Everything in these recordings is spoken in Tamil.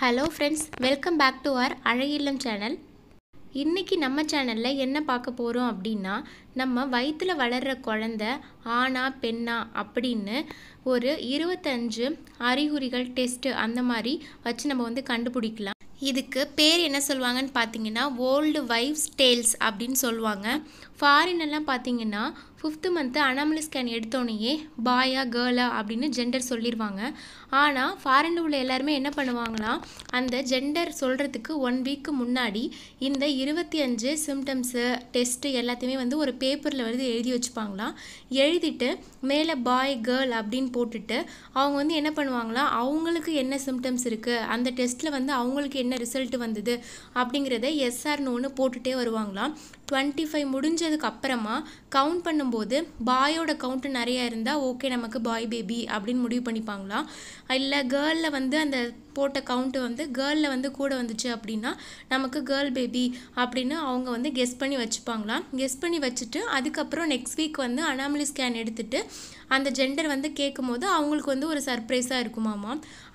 hello friends welcome back to our Azhagillam channel இன்றைக்கி நம்ம சேனலில் என்ன பார்க்க போகிறோம் அப்படின்னா நம்ம வயிற்றில் வளர்கிற குழந்த ஆணா பெண்ணா அப்படின்னு ஒரு இருபத்தஞ்சு அறிகுறிகள் டெஸ்ட்டு அந்த மாதிரி வச்சு நம்ம வந்து கண்டுபிடிக்கலாம் இதுக்கு பேர் என்ன சொல்லுவாங்கன்னு பார்த்தீங்கன்னா ஓல்டு வைஃப்ஸ் டேல்ஸ் அப்படின்னு சொல்லுவாங்க ஃபாரின் எல்லாம் பார்த்தீங்கன்னா ஃபிஃப்த்து மந்த்து அனாமலி ஸ்கேன் எடுத்தோடனேயே பாயா கேர்ளா அப்படின்னு ஜெண்டர் சொல்லிடுவாங்க ஆனால் ஃபாரினில் உள்ள எல்லாருமே என்ன பண்ணுவாங்கன்னா அந்த ஜெண்டர் சொல்கிறதுக்கு ஒன் வீக்கு முன்னாடி இந்த இருபத்தி அஞ்சு சிம்டம்ஸு டெஸ்ட்டு எல்லாத்தையுமே வந்து ஒரு பேப்பரில் வந்து எழுதி வச்சுப்பாங்களாம் எழுதிட்டு மேலே பாய் கேர்ள் அப்படின்னு போட்டுட்டு அவங்க வந்து என்ன பண்ணுவாங்களாம் அவங்களுக்கு என்ன சிம்டம்ஸ் இருக்குது அந்த டெஸ்ட்டில் வந்து அவங்களுக்கு என்ன ரிசல்ட் வந்தது அப்படிங்கிறத எஸ்ஆர்னு ஒன்று போட்டுகிட்டே வருவாங்களாம் டுவெண்ட்டி ஃபைவ் முடிஞ்சதுக்கு அப்புறமா கவுண்ட் பண்ணும்போது போது பாயோட கவுண்ட் நிறையா இருந்தால் ஓகே நமக்கு பாய் பேபி அப்படின்னு முடிவு பண்ணிப்பாங்களாம் இல்லை கேர்ளில் வந்து அந்த போட்ட கவுண்ட்டு வந்து கேர்ளில் வந்து கூட வந்துச்சு அப்படின்னா நமக்கு கேர்ள் பேபி அப்படின்னு அவங்க வந்து கெஸ் பண்ணி வச்சுப்பாங்களாம் கெஸ் பண்ணி வச்சுட்டு அதுக்கப்புறம் நெக்ஸ்ட் வீக் வந்து அனாமலி ஸ்கேன் எடுத்துகிட்டு அந்த ஜெண்டர் வந்து கேட்கும் போது அவங்களுக்கு வந்து ஒரு சர்ப்ரைஸாக இருக்குமாமா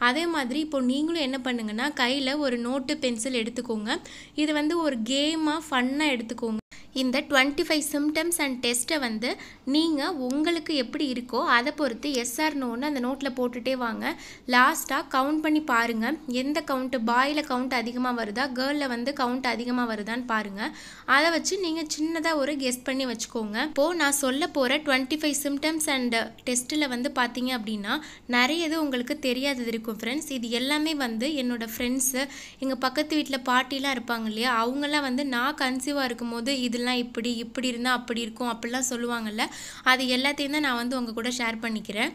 அதே மாதிரி இப்போ நீங்களும் என்ன பண்ணுங்கன்னா கையில் ஒரு நோட்டு பென்சில் எடுத்துக்கோங்க இது வந்து ஒரு கேமாக ஃபன்னாக எடுத்துக்கோங்க இந்த டுவெண்ட்டி ஃபைவ் சிம்டம்ஸ் அண்ட் டெஸ்ட்டை வந்து நீங்கள் உங்களுக்கு எப்படி இருக்கோ அதை பொறுத்து எஸ்ஆர் நோன்னு அந்த நோட்டில் போட்டுகிட்டே வாங்க லாஸ்ட்டாக கவுண்ட் பண்ணி பாருங்கள் எந்த கவுண்ட்டு பாயில் கவுண்ட் அதிகமாக வருதா கேர்ளில் வந்து கவுண்ட் அதிகமாக வருதான்னு பாருங்கள் அதை வச்சு நீங்கள் சின்னதாக ஒரு கெஸ்ட் பண்ணி வச்சுக்கோங்க இப்போது நான் சொல்ல போகிற டுவெண்ட்டி ஃபைவ் சிம்டம்ஸ் அண்ட் டெஸ்ட்டில் வந்து பார்த்தீங்க அப்படின்னா நிறைய இது உங்களுக்கு தெரியாதது இருக்கும் ஃப்ரெண்ட்ஸ் இது எல்லாமே வந்து என்னோடய ஃப்ரெண்ட்ஸு எங்கள் பக்கத்து வீட்டில் பாட்டிலாம் இருப்பாங்க இல்லையா அவங்களாம் வந்து நான் கன்சீவாக இருக்கும்போது இதில் இதெல்லாம் இப்படி இப்படி இருந்தால் அப்படி இருக்கும் அப்படிலாம் சொல்லுவாங்கள்ல அது எல்லாத்தையும் தான் நான் வந்து உங்கள் கூட ஷேர் பண்ணிக்கிறேன்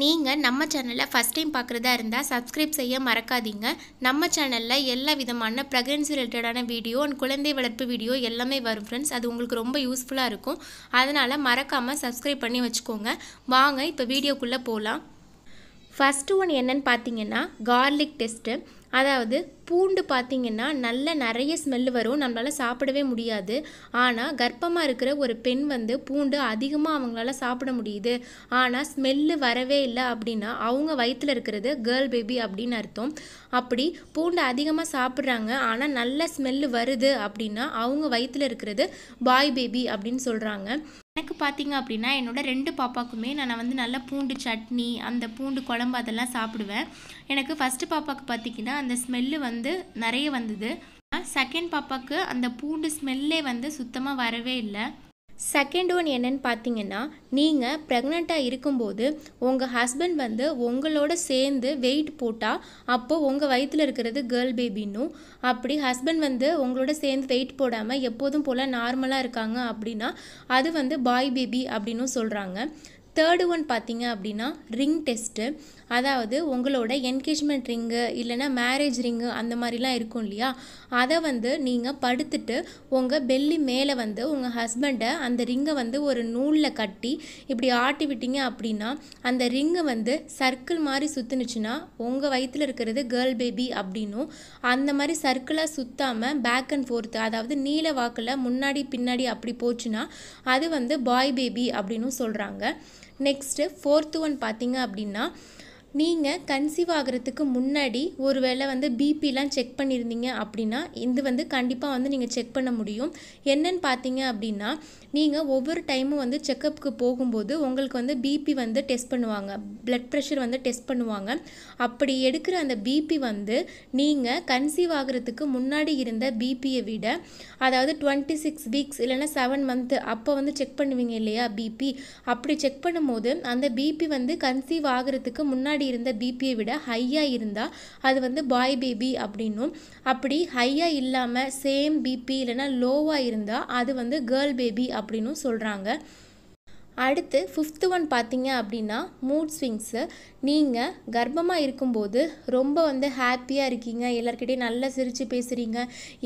நீங்கள் நம்ம சேனலை ஃபஸ்ட் டைம் பார்க்குறதா இருந்தால் சப்ஸ்கிரைப் செய்ய மறக்காதீங்க நம்ம சேனலில் எல்லா விதமான ப்ரெக்னன்சி ரிலேட்டடான வீடியோ அண்ட் குழந்தை வளர்ப்பு வீடியோ எல்லாமே வரும் ஃப்ரெண்ட்ஸ் அது உங்களுக்கு ரொம்ப யூஸ்ஃபுல்லாக இருக்கும் அதனால் மறக்காமல் சப்ஸ்கிரைப் பண்ணி வச்சுக்கோங்க வாங்க இப்போ வீடியோக்குள்ளே போகலாம் ஃபஸ்ட்டு ஒன் என்னென்னு பார்த்தீங்கன்னா கார்லிக் டெஸ்ட்டு அதாவது பூண்டு பார்த்திங்கன்னா நல்ல நிறைய ஸ்மெல் வரும் நம்மளால் சாப்பிடவே முடியாது ஆனால் கர்ப்பமாக இருக்கிற ஒரு பெண் வந்து பூண்டு அதிகமாக அவங்களால சாப்பிட முடியுது ஆனால் ஸ்மெல்லு வரவே இல்லை அப்படின்னா அவங்க வயிற்றில் இருக்கிறது கேர்ள் பேபி அப்படின்னு அர்த்தம் அப்படி பூண்டு அதிகமாக சாப்பிட்றாங்க ஆனால் நல்ல ஸ்மெல்லு வருது அப்படின்னா அவங்க வயிற்றில் இருக்கிறது பாய் பேபி அப்படின்னு சொல்கிறாங்க எனக்கு பார்த்தீங்க அப்படின்னா என்னோட ரெண்டு பாப்பாக்குமே நான் வந்து நல்லா பூண்டு சட்னி அந்த பூண்டு குழம்பு அதெல்லாம் சாப்பிடுவேன் எனக்கு ஃபஸ்ட்டு பாப்பாவுக்கு பார்த்தீங்கன்னா அந்த ஸ்மெல்லு வந்து வந்து நிறைய வந்தது செகண்ட் பாப்பாவுக்கு அந்த பூண்டு ஸ்மெல்லே வந்து சுத்தமாக வரவே இல்லை செகண்ட் ஒன் என்னன்னு பார்த்தீங்கன்னா நீங்கள் ப்ரெக்னெண்ட்டாக இருக்கும்போது உங்கள் ஹஸ்பண்ட் வந்து உங்களோட சேர்ந்து வெயிட் போட்டால் அப்போது உங்கள் வயிற்றில் இருக்கிறது கேர்ள் பேபின்னும் அப்படி ஹஸ்பண்ட் வந்து உங்களோட சேர்ந்து வெயிட் போடாமல் எப்போதும் போல் நார்மலாக இருக்காங்க அப்படின்னா அது வந்து பாய் பேபி அப்படின்னு சொல்கிறாங்க தேர்டு ஒன் பார்த்தீங்க அப்படின்னா ரிங் டெஸ்ட்டு அதாவது உங்களோட என்கேஜ்மெண்ட் ரிங்கு இல்லைனா மேரேஜ் ரிங்கு அந்த மாதிரிலாம் இருக்கும் இல்லையா அதை வந்து நீங்கள் படுத்துட்டு உங்கள் பெல்லி மேலே வந்து உங்கள் ஹஸ்பண்டை அந்த ரிங்கை வந்து ஒரு நூலில் கட்டி இப்படி ஆட்டி விட்டீங்க அப்படின்னா அந்த ரிங்கு வந்து சர்க்கிள் மாதிரி சுற்றுனுச்சுன்னா உங்கள் வயிற்றில் இருக்கிறது கேர்ள் பேபி அப்படின்னும் அந்த மாதிரி சர்க்கிளாக சுற்றாமல் பேக் அண்ட் ஃபோர்த்து அதாவது நீல வாக்கில் முன்னாடி பின்னாடி அப்படி போச்சுன்னா அது வந்து பாய் பேபி அப்படின்னும் சொல்கிறாங்க நெக்ஸ்ட்டு ஃபோர்த்து ஒன் பார்த்தீங்க அப்படின்னா நீங்கள் கன்சீவ் ஆகிறதுக்கு முன்னாடி ஒரு வேளை வந்து பிபிலாம் செக் பண்ணியிருந்தீங்க அப்படின்னா இது வந்து கண்டிப்பாக வந்து நீங்கள் செக் பண்ண முடியும் என்னன்னு பார்த்தீங்க அப்படின்னா நீங்கள் ஒவ்வொரு டைமும் வந்து செக்கப்புக்கு போகும்போது உங்களுக்கு வந்து பிபி வந்து டெஸ்ட் பண்ணுவாங்க ப்ளட் ப்ரெஷர் வந்து டெஸ்ட் பண்ணுவாங்க அப்படி எடுக்கிற அந்த பிபி வந்து நீங்கள் கன்சீவ் ஆகிறதுக்கு முன்னாடி இருந்த பிபியை விட அதாவது டுவெண்ட்டி சிக்ஸ் வீக்ஸ் இல்லைன்னா செவன் மந்த்து அப்போ வந்து செக் பண்ணுவீங்க இல்லையா பிபி அப்படி செக் பண்ணும்போது அந்த பிபி வந்து கன்சீவ் ஆகிறதுக்கு முன்னாடி முன்னாடி இருந்த பிபியை விட ஹையாக இருந்தால் அது வந்து பாய் பேபி அப்படின்னும் அப்படி ஹையாக இல்லாமல் சேம் பிபி இல்லைன்னா லோவாக இருந்தால் அது வந்து கேர்ள் பேபி அப்படின்னும் சொல்கிறாங்க அடுத்து ஃபிஃப்த்து ஒன் பார்த்தீங்க அப்படின்னா மூட் ஸ்விங்ஸு நீங்கள் கர்ப்பமாக இருக்கும்போது ரொம்ப வந்து ஹாப்பியாக இருக்கீங்க எல்லாருக்கிட்டையும் நல்லா சிரித்து பேசுகிறீங்க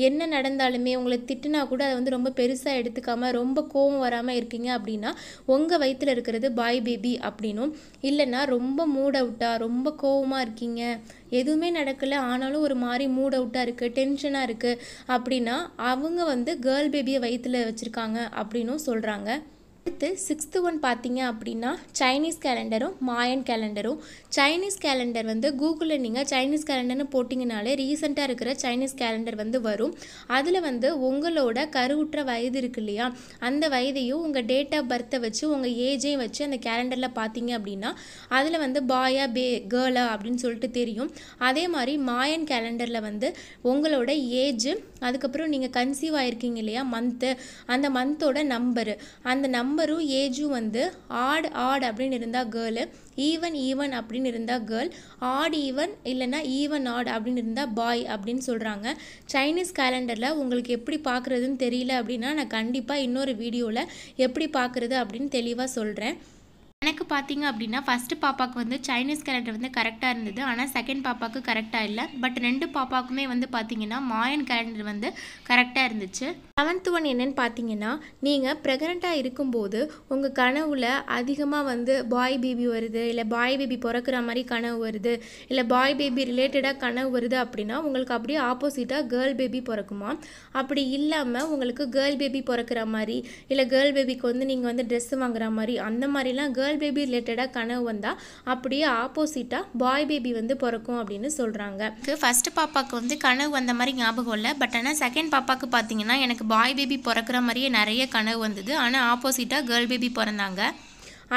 என்ன நடந்தாலுமே உங்களை திட்டினா கூட அதை வந்து ரொம்ப பெருசாக எடுத்துக்காமல் ரொம்ப கோவம் வராமல் இருக்கீங்க அப்படின்னா உங்கள் வயிற்றில் இருக்கிறது பாய் பேபி அப்படின்னும் இல்லைன்னா ரொம்ப மூட் அவுட்டாக ரொம்ப கோவமாக இருக்கீங்க எதுவுமே நடக்கலை ஆனாலும் ஒரு மாதிரி மூட் அவுட்டாக இருக்குது டென்ஷனாக இருக்குது அப்படின்னா அவங்க வந்து கேர்ள் பேபியை வயிற்றில் வச்சுருக்காங்க அப்படின்னும் சொல்கிறாங்க அடுத்து சிக்ஸ்த்து ஒன் பார்த்தீங்க அப்படின்னா சைனீஸ் கேலண்டரும் மாயன் கேலண்டரும் சைனீஸ் கேலண்டர் வந்து கூகுளில் நீங்கள் சைனீஸ் கேலண்டர்னு போட்டிங்கனாலே ரீசெண்டாக இருக்கிற சைனீஸ் கேலண்டர் வந்து வரும் அதில் வந்து உங்களோட கருவுற்ற வயது இருக்கு இல்லையா அந்த வயதையும் உங்கள் டேட் ஆஃப் பர்த்தை வச்சு உங்கள் ஏஜையும் வச்சு அந்த கேலண்டரில் பார்த்தீங்க அப்படின்னா அதில் வந்து பாயா பே கேர்ளா அப்படின்னு சொல்லிட்டு தெரியும் அதே மாதிரி மாயன் கேலண்டரில் வந்து உங்களோட ஏஜ் அதுக்கப்புறம் நீங்கள் கன்சீவ் ஆகிருக்கீங்க இல்லையா மந்த்து அந்த மந்தோட நம்பரு அந்த நம்பர் நம்பரும் ஏஜும் வந்து ஆட் ஆட் அப்படின்னு இருந்தால் கேர்ளு ஈவன் ஈவன் அப்படின்னு இருந்தால் கேர்ள் ஆட் ஈவன் இல்லைனா ஈவன் ஆட் அப்படின்னு இருந்தால் பாய் அப்படின்னு சொல்கிறாங்க சைனீஸ் கேலண்டரில் உங்களுக்கு எப்படி பார்க்குறதுன்னு தெரியல அப்படின்னா நான் கண்டிப்பாக இன்னொரு வீடியோவில் எப்படி பார்க்குறது அப்படின்னு தெளிவாக சொல்கிறேன் எனக்கு பார்த்தீங்க அப்படின்னா ஃபஸ்ட்டு பாப்பாவுக்கு வந்து சைனீஸ் கேரக்டர் வந்து கரெக்டாக இருந்தது ஆனால் செகண்ட் பாப்பாவுக்கு கரெக்டாக இல்லை பட் ரெண்டு பாப்பாவுக்குமே வந்து பார்த்தீங்கன்னா மாயன் கேலண்டர் வந்து கரெக்டாக இருந்துச்சு செவன்த் ஒன் என்னென்னு பார்த்தீங்கன்னா நீங்கள் ப்ரெக்னெண்ட்டாக இருக்கும்போது உங்கள் கனவுல அதிகமாக வந்து பாய் பேபி வருது இல்லை பாய் பேபி பிறக்கிற மாதிரி கனவு வருது இல்லை பாய் பேபி ரிலேட்டடாக கனவு வருது அப்படின்னா உங்களுக்கு அப்படியே ஆப்போசிட்டாக கேர்ள் பேபி பிறக்குமா அப்படி இல்லாமல் உங்களுக்கு கேர்ள் பேபி பிறக்கிற மாதிரி இல்லை கேர்ள் பேபிக்கு வந்து நீங்கள் வந்து ட்ரெஸ் வாங்குற மாதிரி அந்த மாதிரிலாம் கேர்ள் கேர்ள் பேபி ரிலேட்டடாக கனவு வந்தால் அப்படியே ஆப்போசிட்டாக பாய் பேபி வந்து பிறக்கும் அப்படின்னு சொல்கிறாங்க ஃபஸ்ட்டு பாப்பாவுக்கு வந்து கனவு வந்த மாதிரி ஞாபகம் இல்லை பட் ஆனால் செகண்ட் பாப்பாவுக்கு பார்த்தீங்கன்னா எனக்கு பாய் பேபி பிறக்கிற மாதிரியே நிறைய கனவு வந்தது ஆனால் ஆப்போசிட்டாக கேர்ள் பேபி பிறந்தாங்க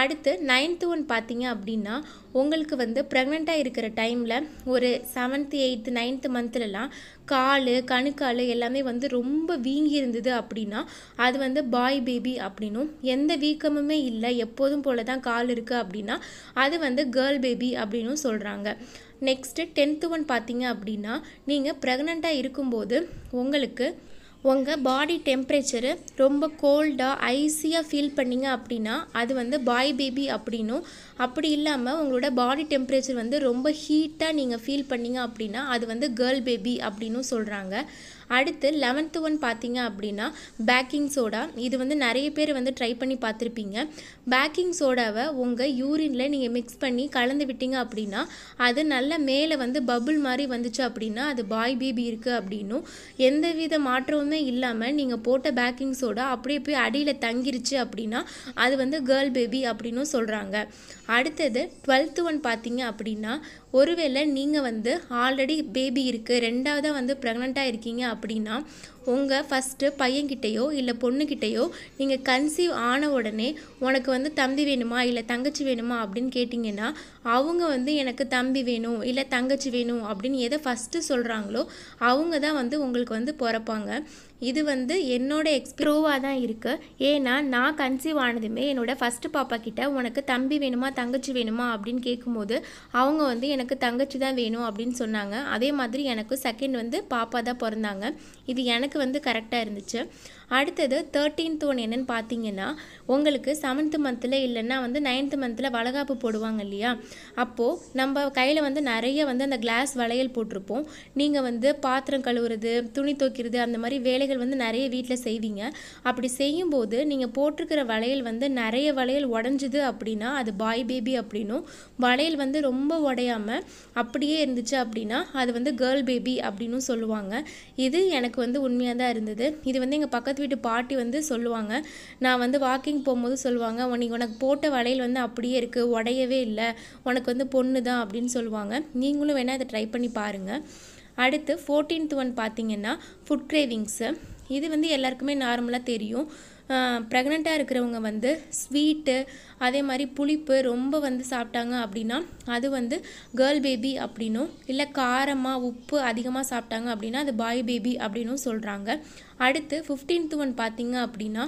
அடுத்து நைன்த்து ஒன் பார்த்தீங்க அப்படின்னா உங்களுக்கு வந்து ப்ரெக்னெண்ட்டாக இருக்கிற டைமில் ஒரு செவன்த்து எயித்து நைன்த்து மந்த்லலாம் கால் கணுக்கால் எல்லாமே வந்து ரொம்ப வீங்கி இருந்தது அப்படின்னா அது வந்து பாய் பேபி அப்படின்னும் எந்த வீக்கமுமே இல்லை எப்போதும் போல தான் கால் இருக்குது அப்படின்னா அது வந்து கேர்ள் பேபி அப்படின்னும் சொல்கிறாங்க நெக்ஸ்ட்டு டென்த்து ஒன் பார்த்தீங்க அப்படின்னா நீங்கள் ப்ரெக்னெண்ட்டாக இருக்கும்போது உங்களுக்கு உங்கள் பாடி டெம்ப்ரேச்சரு ரொம்ப கோல்டாக ஐஸியாக ஃபீல் பண்ணிங்க அப்படின்னா அது வந்து பாய் பேபி அப்படின்னும் அப்படி இல்லாமல் உங்களோட பாடி டெம்ப்ரேச்சர் வந்து ரொம்ப ஹீட்டாக நீங்கள் ஃபீல் பண்ணிங்க அப்படின்னா அது வந்து கேர்ள் பேபி அப்படின்னும் சொல்கிறாங்க அடுத்து லெவன்த்து ஒன் பார்த்தீங்க அப்படின்னா பேக்கிங் சோடா இது வந்து நிறைய பேர் வந்து ட்ரை பண்ணி பார்த்துருப்பீங்க பேக்கிங் சோடாவை உங்கள் யூரினில் நீங்கள் மிக்ஸ் பண்ணி கலந்து விட்டீங்க அப்படின்னா அது நல்ல மேலே வந்து பபுள் மாதிரி வந்துச்சு அப்படின்னா அது பாய் பேபி இருக்குது அப்படின்னும் எந்தவித மாற்றமுமே இல்லாமல் நீங்கள் போட்ட பேக்கிங் சோடா அப்படியே போய் அடியில் தங்கிருச்சு அப்படின்னா அது வந்து கேர்ள் பேபி அப்படின்னும் சொல்கிறாங்க அடுத்தது டுவெல்த்து ஒன் பார்த்தீங்க அப்படின்னா ஒருவேளை நீங்கள் வந்து ஆல்ரெடி பேபி இருக்குது ரெண்டாவதாக வந்து ப்ரெக்னெண்ட்டாக இருக்கீங்க அப்படின்னா உங்கள் ஃபஸ்ட்டு பையன்கிட்டேயோ இல்லை பொண்ணுக்கிட்டேயோ நீங்கள் கன்சீவ் ஆன உடனே உனக்கு வந்து தம்பி வேணுமா இல்லை தங்கச்சி வேணுமா அப்படின்னு கேட்டிங்கன்னா அவங்க வந்து எனக்கு தம்பி வேணும் இல்லை தங்கச்சி வேணும் அப்படின்னு எதை ஃபஸ்ட்டு சொல்கிறாங்களோ அவங்க தான் வந்து உங்களுக்கு வந்து பிறப்பாங்க இது வந்து என்னோட எக்ஸ்ப்ரூவாக தான் இருக்குது ஏன்னா நான் கன்சீவ் ஆனதுமே என்னோடய ஃபஸ்ட்டு பாப்பா கிட்ட உனக்கு தம்பி வேணுமா தங்கச்சி வேணுமா அப்படின்னு கேட்கும்போது அவங்க வந்து எனக்கு தங்கச்சி தான் வேணும் அப்படின்னு சொன்னாங்க அதே மாதிரி எனக்கு செகண்ட் வந்து பாப்பா தான் பிறந்தாங்க இது எனக்கு வந்து கரெக்டாக இருந்துச்சு அடுத்தது தேர்ட்டீன்த் ஒன் என்னென்னு பார்த்தீங்கன்னா உங்களுக்கு செவன்த்து மந்த்தில் இல்லைன்னா வந்து நைன்த்து மந்தில் வளகாப்பு போடுவாங்க இல்லையா அப்போது நம்ம கையில் வந்து நிறைய வந்து அந்த கிளாஸ் வளையல் போட்டிருப்போம் நீங்கள் வந்து பாத்திரம் கழுவுறது துணி துவைக்கிறது அந்த மாதிரி வேலைகள் வந்து நிறைய வீட்டில் செய்வீங்க அப்படி செய்யும்போது நீங்கள் போட்டிருக்கிற வளையல் வந்து நிறைய வளையல் உடஞ்சிது அப்படின்னா அது பாய் பேபி அப்படின்னும் வளையல் வந்து ரொம்ப உடையாமல் அப்படியே இருந்துச்சு அப்படின்னா அது வந்து கேர்ள் பேபி அப்படின்னு சொல்லுவாங்க இது எனக்கு வந்து உண்மையாக தான் இருந்தது இது வந்து எங்கள் பக்கத்து பக்கத்து வீட்டு பாட்டி வந்து சொல்லுவாங்க நான் வந்து வாக்கிங் போகும்போது சொல்லுவாங்க உனக்கு உனக்கு போட்ட வளையல் வந்து அப்படியே இருக்குது உடையவே இல்லை உனக்கு வந்து பொண்ணு தான் அப்படின்னு சொல்லுவாங்க நீங்களும் வேணால் அதை ட்ரை பண்ணி பாருங்கள் அடுத்து ஃபோர்டீன்த் ஒன் பார்த்தீங்கன்னா ஃபுட் கிரேவிங்ஸு இது வந்து எல்லாருக்குமே நார்மலாக தெரியும் ப்ரெக்னெண்ட்டாக இருக்கிறவங்க வந்து ஸ்வீட்டு அதே மாதிரி புளிப்பு ரொம்ப வந்து சாப்பிட்டாங்க அப்படின்னா அது வந்து கேர்ள் பேபி அப்படின்னும் இல்லை காரமாக உப்பு அதிகமாக சாப்பிட்டாங்க அப்படின்னா அது பாய் பேபி அப்படின்னும் சொல்கிறாங்க அடுத்து ஃபிஃப்டீன்த் ஒன் பார்த்தீங்க அப்படின்னா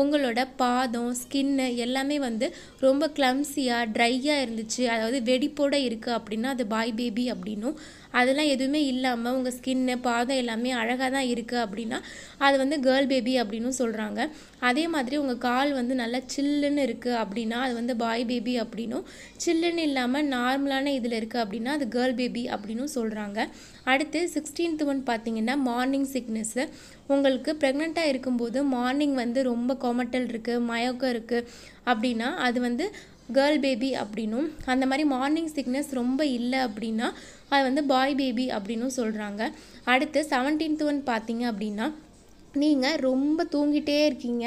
உங்களோட பாதம் ஸ்கின்னு எல்லாமே வந்து ரொம்ப கிளம்சியாக ட்ரையாக இருந்துச்சு அதாவது வெடிப்போடு இருக்குது அப்படின்னா அது பாய் பேபி அப்படின்னும் அதெல்லாம் எதுவுமே இல்லாமல் உங்கள் ஸ்கின்னு பாதம் எல்லாமே அழகாக தான் இருக்குது அப்படின்னா அது வந்து கேர்ள் பேபி அப்படின்னும் சொல்கிறாங்க அதே மாதிரி உங்கள் கால் வந்து நல்லா சில்லுன்னு இருக்குது அப்படின்னா அப்படின்னா அது வந்து பாய் பேபி அப்படின்னும் சில்லுன்னு இல்லாமல் நார்மலான இதில் இருக்குது அப்படின்னா அது கேர்ள் பேபி அப்படின்னும் சொல்கிறாங்க அடுத்து சிக்ஸ்டீன்த் ஒன் பார்த்தீங்கன்னா மார்னிங் சிக்னஸ்ஸு உங்களுக்கு ப்ரெக்னெண்ட்டாக இருக்கும்போது மார்னிங் வந்து ரொம்ப கொமட்டல் இருக்குது மயக்கம் இருக்குது அப்படின்னா அது வந்து கேர்ள் பேபி அப்படின்னும் அந்த மாதிரி மார்னிங் சிக்னஸ் ரொம்ப இல்லை அப்படின்னா அது வந்து பாய் பேபி அப்படின்னும் சொல்கிறாங்க அடுத்து செவன்டீன்த் ஒன் பார்த்தீங்க அப்படின்னா நீங்கள் ரொம்ப தூங்கிட்டே இருக்கீங்க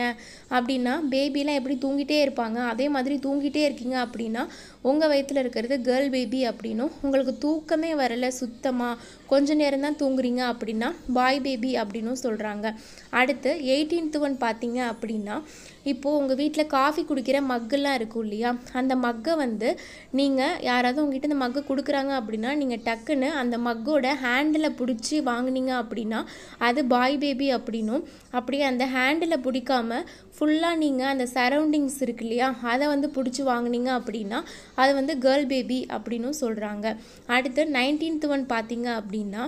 அப்படின்னா பேபிலாம் எப்படி தூங்கிட்டே இருப்பாங்க அதே மாதிரி தூங்கிட்டே இருக்கீங்க அப்படின்னா உங்கள் வயிற்றில் இருக்கிறது கேர்ள் பேபி அப்படின்னும் உங்களுக்கு தூக்கமே வரலை சுத்தமாக கொஞ்ச நேரம் தான் தூங்குறீங்க அப்படின்னா பாய் பேபி அப்படின்னும் சொல்கிறாங்க அடுத்து எயிட்டீன்த் ஒன் பார்த்தீங்க அப்படின்னா இப்போது உங்கள் வீட்டில் காஃபி குடிக்கிற மக்கெல்லாம் இருக்கும் இல்லையா அந்த மக்கை வந்து நீங்கள் யாராவது உங்ககிட்ட இந்த மக்கு கொடுக்குறாங்க அப்படின்னா நீங்கள் டக்குன்னு அந்த மக்கோட ஹேண்டில பிடிச்சி வாங்கினீங்க அப்படின்னா அது பாய் பேபி அப்படின்னும் அப்படியே அந்த ஹேண்டில் பிடிக்காம ஃபுல்லாக நீங்கள் அந்த சரௌண்டிங்ஸ் இருக்கு இல்லையா அதை வந்து பிடிச்சி வாங்கினீங்க அப்படின்னா அது வந்து கேர்ள் பேபி அப்படின்னும் சொல்கிறாங்க அடுத்து நைன்டீன்த் ஒன் பார்த்தீங்க அப்படின்னா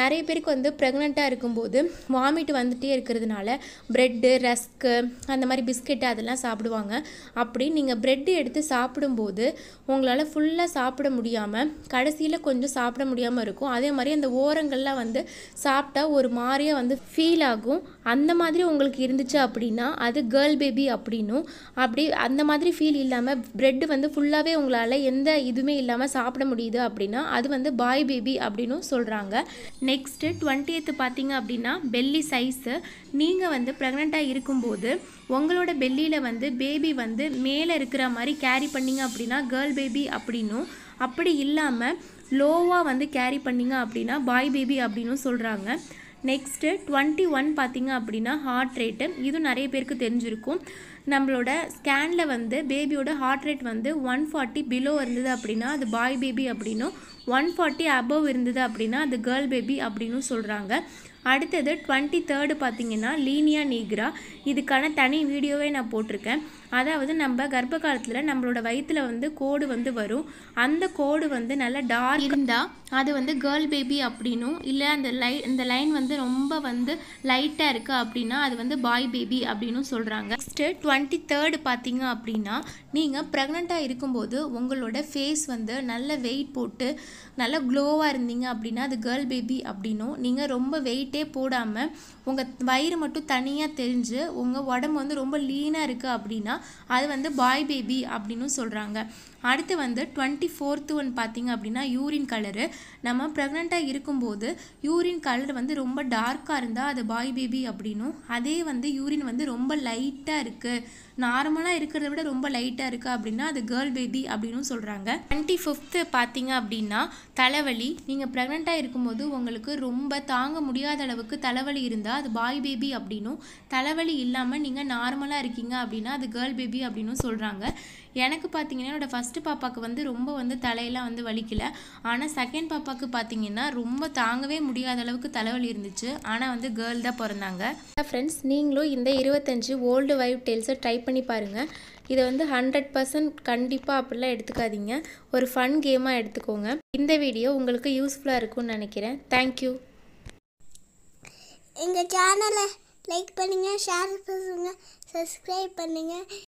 நிறைய பேருக்கு வந்து ப்ரெக்னெண்ட்டாக இருக்கும்போது வாமிட் வந்துகிட்டே இருக்கிறதுனால ப்ரெட்டு ரஸ்க்கு அந்த மாதிரி பிஸ்கெட்டு அதெல்லாம் சாப்பிடுவாங்க அப்படி நீங்கள் ப்ரெட்டு எடுத்து சாப்பிடும்போது உங்களால் ஃபுல்லாக சாப்பிட முடியாமல் கடைசியில் கொஞ்சம் சாப்பிட முடியாமல் இருக்கும் அதே மாதிரி அந்த ஓரங்கள்லாம் வந்து சாப்பிட்டா ஒரு மாதிரியாக வந்து ஃபீல் ஆகும் அந்த மாதிரி உங்களுக்கு இருந்துச்சு அப்படின்னா அது கேர்ள் பேபி அப்படின்னும் அப்படி அந்த மாதிரி ஃபீல் இல்லாமல் ப்ரெட்டு வந்து ஃபுல்லாகவே உங்களால் எந்த இதுவுமே இல்லாமல் சாப்பிட முடியுது அப்படின்னா அது வந்து பாய் பேபி அப்படின்னும் சொல்கிறாங்க நெக்ஸ்ட்டு டுவெண்ட்டி எய்த்து பார்த்தீங்க அப்படின்னா பெல்லி சைஸு நீங்கள் வந்து ப்ரெக்னெண்ட்டாக இருக்கும்போது உங்களோட பெல்லியில் வந்து பேபி வந்து மேலே இருக்கிற மாதிரி கேரி பண்ணிங்க அப்படின்னா கேர்ள் பேபி அப்படின்னும் அப்படி இல்லாமல் லோவாக வந்து கேரி பண்ணிங்க அப்படின்னா பாய் பேபி அப்படின்னும் சொல்கிறாங்க நெக்ஸ்ட்டு டுவெண்ட்டி ஒன் பார்த்தீங்க அப்படின்னா ஹார்ட் ரேட்டு இதுவும் நிறைய பேருக்கு தெரிஞ்சிருக்கும் நம்மளோட ஸ்கேனில் வந்து பேபியோட ஹார்ட் ரேட் வந்து ஒன் ஃபார்ட்டி பிலோ இருந்தது அப்படின்னா அது பாய் பேபி அப்படின்னும் ஒன் ஃபார்ட்டி அபவ் இருந்தது அப்படின்னா அது கேர்ள் பேபி அப்படின்னு சொல்கிறாங்க அடுத்தது டுவெண்ட்டி தேர்டு பார்த்திங்கன்னா லீனியா நீக்ரா இதுக்கான தனி வீடியோவே நான் போட்டிருக்கேன் அதாவது நம்ம கர்ப்ப காலத்தில் நம்மளோட வயிற்றில் வந்து கோடு வந்து வரும் அந்த கோடு வந்து நல்லா டார்க் இருந்தால் அது வந்து கேர்ள் பேபி அப்படின்னும் இல்லை அந்த லை இந்த லைன் வந்து ரொம்ப வந்து லைட்டாக இருக்குது அப்படின்னா அது வந்து பாய் பேபி அப்படின்னும் சொல்கிறாங்க நெக்ஸ்ட்டு டுவெண்ட்டி தேர்டு பார்த்தீங்க அப்படின்னா நீங்கள் ப்ரெக்னெண்ட்டாக இருக்கும்போது உங்களோட ஃபேஸ் வந்து நல்ல வெயிட் போட்டு நல்லா க்ளோவாக இருந்தீங்க அப்படின்னா அது கேர்ள் பேபி அப்படின்னும் நீங்கள் ரொம்ப வெயிட் வெயிட்டே போடாமல் உங்கள் வயிறு மட்டும் தனியாக தெரிஞ்சு உங்கள் உடம்பு வந்து ரொம்ப லீனாக இருக்குது அப்படின்னா அது வந்து பாய் பேபி அப்படின்னு சொல்கிறாங்க அடுத்து வந்து டுவெண்ட்டி ஃபோர்த்து ஒன் பார்த்திங்க அப்படின்னா யூரின் கலரு நம்ம ப்ரெக்னெண்ட்டாக இருக்கும்போது யூரின் கலர் வந்து ரொம்ப டார்க்காக இருந்தால் அது பாய் பேபி அப்படின்னும் அதே வந்து யூரின் வந்து ரொம்ப லைட்டாக இருக்குது நார்மலாக இருக்கிறத விட ரொம்ப லைட்டாக இருக்குது அப்படின்னா அது கேர்ள் பேபி அப்படின்னு சொல்கிறாங்க டுவெண்ட்டி ஃபிஃப்த்து பார்த்தீங்க அப்படின்னா தலைவலி நீங்கள் ப்ரெக்னெண்ட்டாக இருக்கும்போது உங்களுக்கு ரொம்ப தாங்க முடியாத அளவுக்கு தலைவலி இருந்தால் அது பாய் பேபி அப்படின்னும் தலைவலி இல்லாமல் நீங்கள் நார்மலாக இருக்கீங்க அப்படின்னா அது கேர்ள் பேபி அப்படின்னு சொல்கிறாங்க எனக்கு பார்த்தீங்கன்னா என்னோடய ஃபஸ்ட்டு பாப்பாவுக்கு வந்து ரொம்ப வந்து தலையெல்லாம் வந்து வலிக்கல ஆனால் செகண்ட் பாப்பாவுக்கு பார்த்தீங்கன்னா ரொம்ப தாங்கவே முடியாத அளவுக்கு தலைவலி இருந்துச்சு ஆனால் வந்து கேர்ள் தான் பிறந்தாங்க ஃப்ரெண்ட்ஸ் நீங்களும் இந்த இருபத்தஞ்சு ஓல்டு வைவ் டெல்ஸை ட்ரை பண்ணி பாருங்கள் இதை வந்து ஹண்ட்ரட் பர்சன்ட் கண்டிப்பாக அப்படிலாம் எடுத்துக்காதீங்க ஒரு ஃபன் கேமாக எடுத்துக்கோங்க இந்த வீடியோ உங்களுக்கு யூஸ்ஃபுல்லாக இருக்கும்னு நினைக்கிறேன் தேங்க்யூ எங்கள் சேனலை லைக் பண்ணுங்கள் ஷேர் பண்ணுங்கள் சப்ஸ்கிரைப் பண்ணுங்கள்